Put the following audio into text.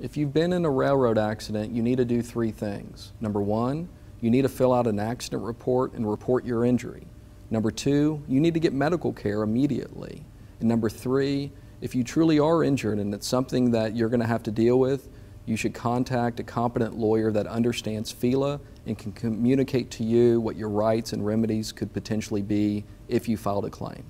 If you've been in a railroad accident, you need to do three things. Number one, you need to fill out an accident report and report your injury. Number two, you need to get medical care immediately. And number three, if you truly are injured and it's something that you're going to have to deal with, you should contact a competent lawyer that understands FELA and can communicate to you what your rights and remedies could potentially be if you filed a claim.